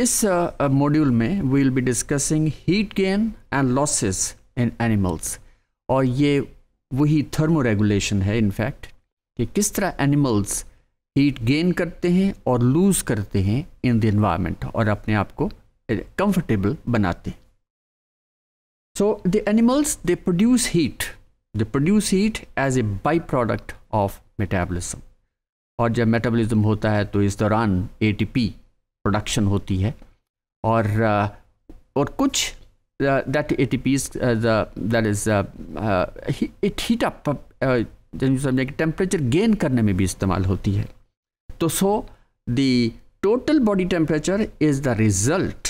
इस मॉड्यूल में we will be discussing heat gain and losses in animals और ये वही थर्मो रेगुलेशन है इनफैक्ट कि किस तरह एनिमल्स हीट गेन करते हैं और लूज़ करते हैं इन द इन्वायरमेंट और अपने आप को कंफर्टेबल बनाते हैं so the animals they produce heat they produce heat as a by product of metabolism और जब मेटाबॉलिज्म होता है तो इस दौरान एटीपी प्रोडक्शन होती है और uh, और कुछ दैट इट टी that is it heat up समझे टेम्परेचर गेन करने में भी इस्तेमाल होती है तो so the total body temperature is the result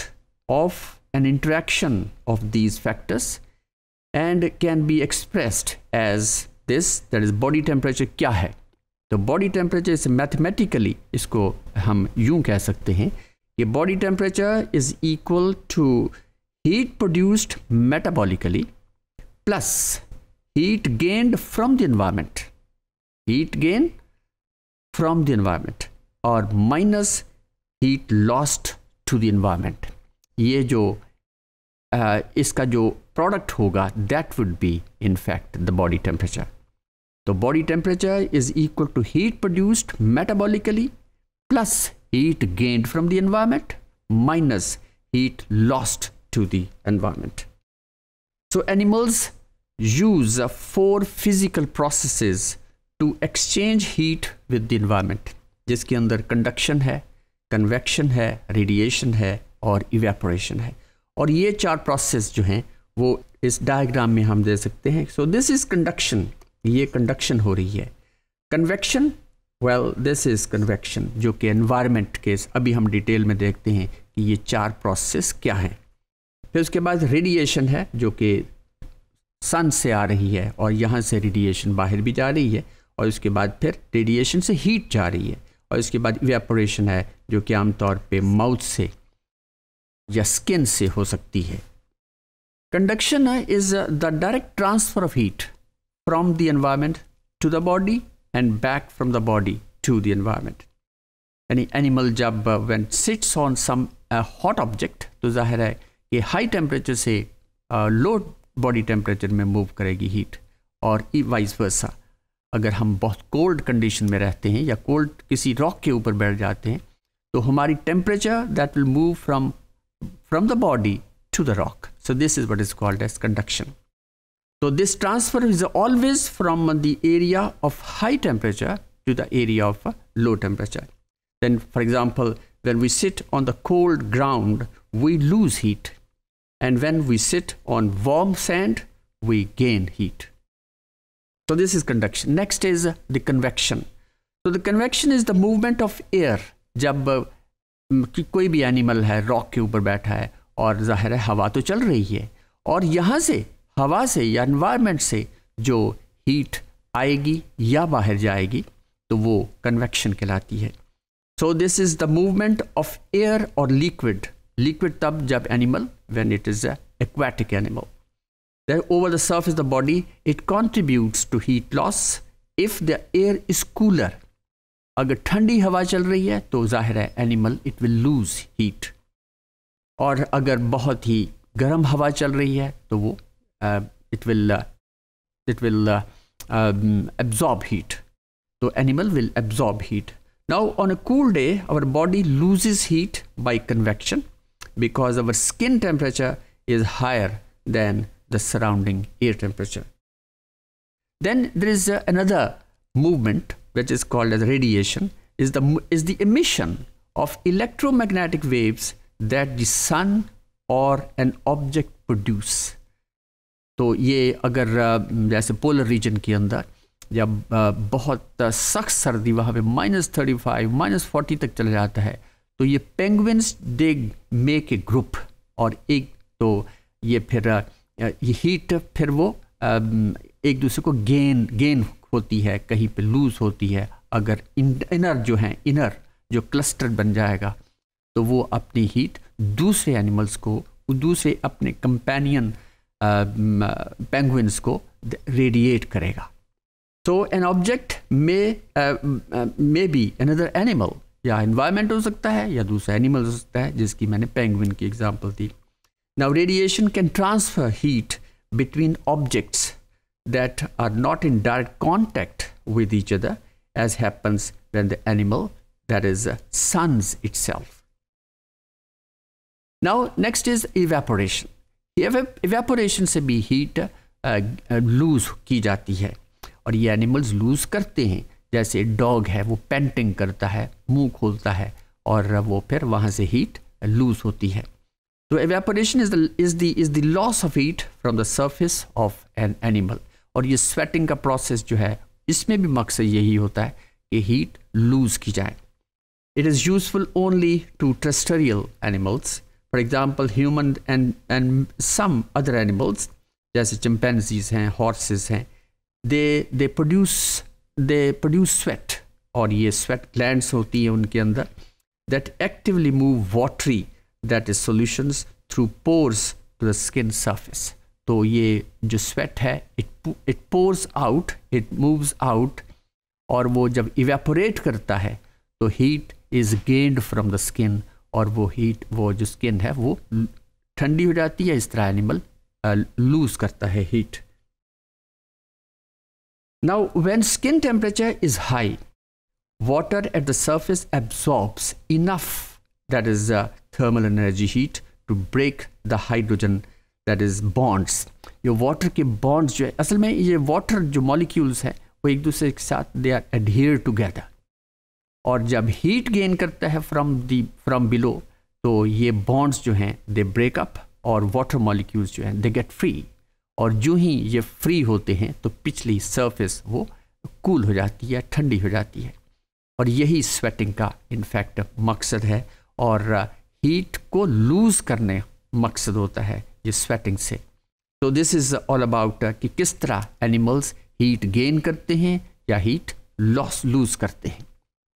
of an interaction of these factors and can be expressed as this that is body temperature क्या है तो बॉडी टेम्परेचर इस मैथमेटिकली इसको हम यूं कह सकते हैं कि body temperature is equal to heat produced metabolically plus heat gained from the environment heat gain from the environment और minus heat lost to the environment ये जो आ, uh, इसका जो प्रोडक्ट होगा that would be in fact the body temperature So body temperature is equal to heat produced metabolically plus heat gained from the environment minus heat lost to the environment. So animals use four physical processes to exchange heat with the environment. जिसके अंदर conduction है, convection है, radiation है और evaporation है. और ये चार processes जो हैं, वो इस diagram में हम दे सकते हैं. So this is conduction. ये कंडक्शन हो रही है convection well this is convection जो कि एनवायरमेंट के अभी हम डिटेल में देखते हैं कि ये चार प्रोसेस क्या हैं फिर उसके बाद रेडिएशन है जो कि सन से आ रही है और यहाँ से रेडिएशन बाहर भी जा रही है और उसके बाद फिर रेडिएशन से हीट जा रही है और इसके बाद वेपोरेशन है जो कि आमतौर पे माउथ से या स्किन से हो सकती है conduction is the direct transfer of heat from the environment to the body and back from the body to the environment. Any animal jab uh, when sits on some a uh, hot object, to zahir a high temperature say uh, low body temperature may move karegi heat or vice versa. अगर हम बहुत cold condition में रहते हैं या cold किसी rock के ऊपर बैठ So हैं temperature that will move from from the body to the rock. So this is what is called as conduction. So this transfer is always from the area of high temperature to the area of low temperature. Then for example, when we sit on the cold ground, we lose heat. And when we sit on warm sand, we gain heat. So this is conduction. Next is the convection. So the convection is the movement of air. Jab कोई भी animal है rock के ऊपर बैठा है और जाहिर है हवा तो चल रही है और यहाँ से हवा से या एनवायरनमेंट से जो हीट आएगी या बाहर जाएगी तो वो कन्वेक्शन कहलाती है so this is the movement of air और लिक्विड लिक्विड तब जब animal when it is aquatic animal over the surf is the body it it contributes to heat loss if the air is अगर ठंडी हवा चल रही है तो जाहिर है animal it will lose heat और अगर बहुत ही गर्म हवा चल रही है तो वो Uh, it will uh, it will uh, um, absorb heat so animal will absorb heat now on a cool day our body loses heat by convection because our skin temperature is higher than the surrounding air temperature then there is uh, another movement which is called as radiation is the is the emission of electromagnetic waves that the sun or an object produce तो ये अगर जैसे polar region के अंदर जब बहुत सख्त सर्दी वहाँ पे minus thirty five minus forty तक चला जाता है तो ये penguins they make a group और एक तो ये फिर ये हीट फिर वो एक दूसरे को गेन गेन होती है कहीं पे लूज़ होती है अगर इनर जो है इनर जो क्लस्टर बन जाएगा तो वो अपनी हीट दूसरे एनिमल्स को दूसरे अपने कंपेनियन पेंगुइन्स को रेडिएट करेगा तो एन ऑब्जेक्ट में मे बी अनदर एनिमल या इन्वायरमेंट हो सकता है या दूसरा एनिमल हो सकता है जिसकी मैंने पेंगुइन की एग्जांपल दी now radiation can transfer heat between objects that are not in direct contact with each other as happens when the animal that is suns itself now next is evaporation evaporation से भी heat loose uh, uh, की जाती है और ये animals loose करते हैं जैसे डॉग है वो पेंटिंग करता है मुंह खोलता है और वो फिर वहाँ से हीट लूज़ होती है तो evaporation is is the is the loss of heat from the surface of an animal और ये स्वेटिंग का प्रोसेस जो है इसमें भी मकसद यही होता है कि हीट लूज़ की जाए it is useful only to terrestrial animals for example human and and some other animals जैसे चिमपेंजीज हैं हॉर्सेस हैं they they produce they produce sweat और ये स्वेट ग्लैंड्स होती हैं उनके अंदर that actively move watery that is solution through pores to the skin surface तो ये जो स्वेट है it it pours out it moves out और वो जब इवेपोरेट करता है तो heat is gained from the skin और वो हीट वो जो स्किन है वो ठंडी हो जाती है इस तरह एनिमल लूज करता है heat now when skin temperature is high water at the surface absorb enough that is thermal energy heat to break the hydrogen that is bonds ये वाटर के बॉन्ड्स जो है असल में ये वाटर जो मॉलिक्यूल्स है वो एक दूसरे के साथ दे आर एडहेयर टूगेदर और जब हीट गेन करता है फ्रॉम दी फ्रॉम बिलो तो ये बॉन्ड्स जो हैं दे ब्रेकअप और वाटर मॉलिक्यूल्स जो हैं दे गेट फ्री और जो ही ये फ्री होते हैं तो पिछली सरफेस वो कूल हो जाती है ठंडी हो जाती है और यही स्वेटिंग का इनफैक्ट मकसद है और हीट uh, को लूज़ करने मकसद होता है ये स्वेटिंग से तो दिस इज़ ऑल अबाउट कि किस तरह एनिमल्स हीट गेन करते हैं या हीट लॉस लूज़ करते हैं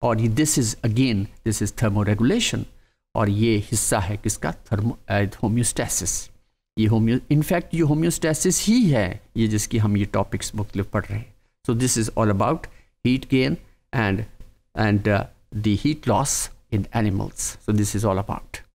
और ये this is again this is thermoregulation और ये हिस्सा है किसका थर्मो होम्योस्टेसिस uh, ये होम्यो इनफैक्ट ये होम्योस्टेसिस ही है ये जिसकी हम ये टॉपिक्स मुख्तलिफ पढ़ रहे हैं so this is all about heat gain and and the heat loss in animals so this is all about